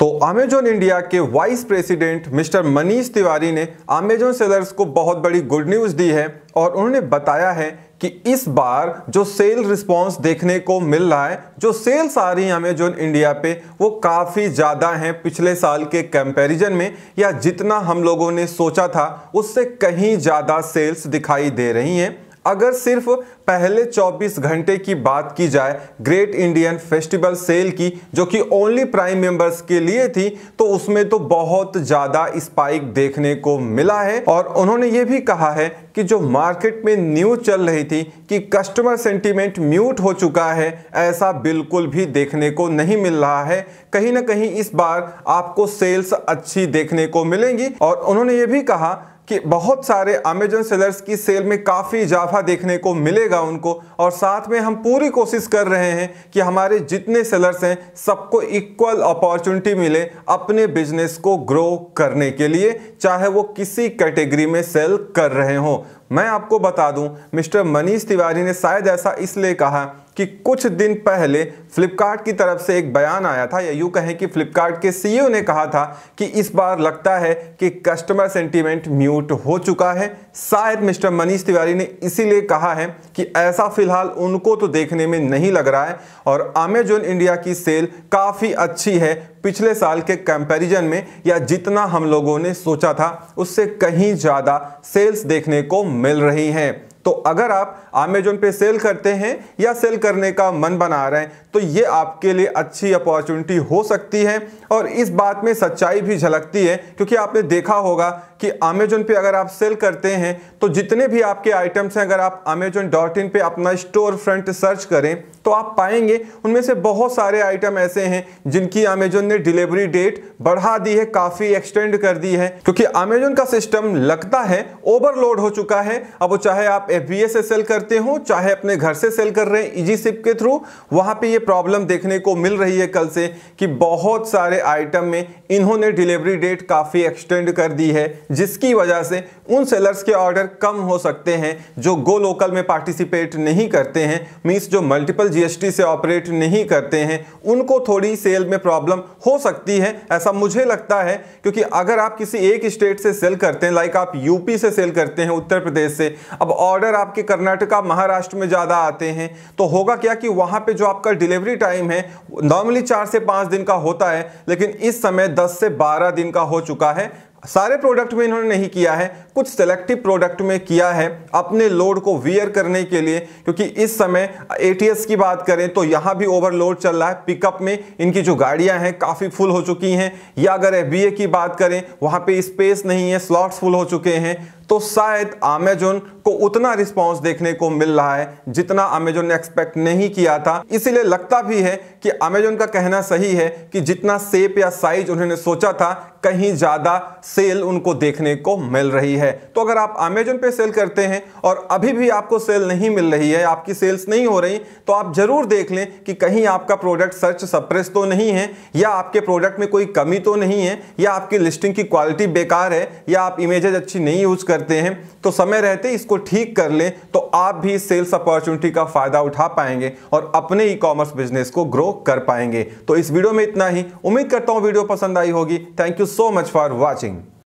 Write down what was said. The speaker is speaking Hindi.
तो अमेजोन इंडिया के vice president mister Manish Tiwari ने अमेजोन सेलर्स को बहुत बड़ी गुड न्यूज़ दी है और उन्होंने बताया है कि इस बार जो सेल रिस्पांस देखने को मिल रहा है जो सेल्स आ रही हैं अमेजोन इंडिया पे वो काफ़ी ज़्यादा हैं पिछले साल के कंपैरिजन में या जितना हम लोगों ने सोचा था उससे कहीं ज़्यादा सेल्स दिखाई दे रही हैं अगर सिर्फ पहले 24 घंटे की बात की जाए ग्रेट इंडियन फेस्टिवल सेल की जो कि ओनली प्राइम मेंबर्स के लिए थी तो उसमें तो बहुत ज़्यादा स्पाइक देखने को मिला है और उन्होंने ये भी कहा है कि जो मार्केट में न्यूज चल रही थी कि कस्टमर सेंटीमेंट म्यूट हो चुका है ऐसा बिल्कुल भी देखने को नहीं मिल रहा है कहीं ना कहीं इस बार आपको सेल्स अच्छी देखने को मिलेंगी और उन्होंने ये भी कहा कि बहुत सारे अमेजन सेलर्स की सेल में काफ़ी इजाफा देखने को मिलेगा उनको और साथ में हम पूरी कोशिश कर रहे हैं कि हमारे जितने सेलर्स हैं सबको इक्वल अपॉर्चुनिटी मिले अपने बिजनेस को ग्रो करने के लिए चाहे वो किसी कैटेगरी में सेल कर रहे हों मैं आपको बता दूं मिस्टर मनीष तिवारी ने शायद ऐसा इसलिए कहा कि कुछ दिन पहले फ्लिपकार्ट की तरफ से एक बयान आया था या यूँ कहें कि फ्लिपकार्ट के सीईओ e ने कहा था कि इस बार लगता है कि कस्टमर सेंटीमेंट म्यूट हो चुका है शायद मिस्टर मनीष तिवारी ने इसीलिए कहा है कि ऐसा फिलहाल उनको तो देखने में नहीं लग रहा है और अमेजोन इंडिया की सेल काफ़ी अच्छी है पिछले साल के कंपैरिजन में या जितना हम लोगों ने सोचा था उससे कहीं ज़्यादा सेल्स देखने को मिल रही हैं तो अगर आप अमेजोन पे सेल करते हैं या सेल करने का मन बना रहे हैं तो ये आपके लिए अच्छी अपॉर्चुनिटी हो सकती है और इस बात में सच्चाई भी झलकती है क्योंकि आपने देखा होगा कि अमेजोन पे अगर आप सेल करते हैं तो जितने भी आपके आइटम्स हैं अगर आप अमेजोन डॉट इन पर अपना स्टोर फ्रंट सर्च करें तो आप पाएंगे उनमें से बहुत सारे आइटम ऐसे हैं जिनकी अमेजोन ने डिलीवरी डेट बढ़ा दी है काफ़ी एक्सटेंड कर दी है क्योंकि अमेजोन का सिस्टम लगता है ओवरलोड हो चुका है अब वो चाहे आप एफ से सेल करते करते हो चाहे अपने घर से सेल कर रहे हैं इजी e सिप के थ्रू वहां पे ये प्रॉब्लम देखने को मिल रही है कल से कि बहुत सारे आइटम में इन्होंने डिलीवरी डेट काफ़ी एक्सटेंड कर दी है जिसकी वजह से उन सेलर्स के ऑर्डर कम हो सकते हैं जो गो लोकल में पार्टिसिपेट नहीं करते हैं मीन्स जो मल्टीपल जीएसटी से ऑपरेट नहीं करते हैं उनको थोड़ी सेल में प्रॉब्लम हो सकती है ऐसा मुझे लगता है क्योंकि अगर आप किसी एक स्टेट से सेल करते हैं लाइक आप यूपी से सेल करते हैं उत्तर प्रदेश से अब ऑर्डर आपके कर्नाटक का महाराष्ट्र में ज़्यादा आते हैं तो होगा क्या कि वहाँ पे जो आपका डिलीवरी टाइम है नॉर्मली चार से पाँच दिन का होता है लेकिन इस समय दस से बारह दिन का हो चुका है सारे प्रोडक्ट में इन्होंने नहीं किया है कुछ सेलेक्टिव प्रोडक्ट में किया है अपने लोड को वियर करने के लिए क्योंकि इस समय एटीएस की बात करें तो यहाँ भी ओवरलोड चल रहा है पिकअप में इनकी जो गाड़ियाँ हैं काफ़ी फुल हो चुकी हैं या अगर एफ की बात करें वहाँ पे स्पेस नहीं है स्लॉट्स फुल हो चुके हैं तो शायद अमेजोन को उतना रिस्पांस देखने को मिल रहा है जितना अमेजोन ने एक्सपेक्ट नहीं किया था इसीलिए लगता भी है कि अमेजोन का कहना सही है कि जितना सेप या साइज उन्होंने सोचा था कहीं ज़्यादा सेल उनको देखने को मिल रही है तो अगर आप अमेजोन पे सेल करते हैं और अभी भी आपको सेल नहीं मिल रही है आपकी सेल्स नहीं हो रही तो आप ज़रूर देख लें कि कहीं आपका प्रोडक्ट सर्च सप्रेस तो नहीं है या आपके प्रोडक्ट में कोई कमी तो नहीं है या आपकी लिस्टिंग की क्वालिटी बेकार है या आप इमेजेज अच्छी नहीं यूज़ कर करते हैं तो समय रहते इसको ठीक कर लें तो आप भी सेल्स अपॉर्चुनिटी का फ़ायदा उठा पाएंगे और अपने ई कॉमर्स बिजनेस को ग्रो कर पाएंगे तो इस वीडियो में इतना ही उम्मीद करता हूँ वीडियो पसंद आई होगी thank you so much for watching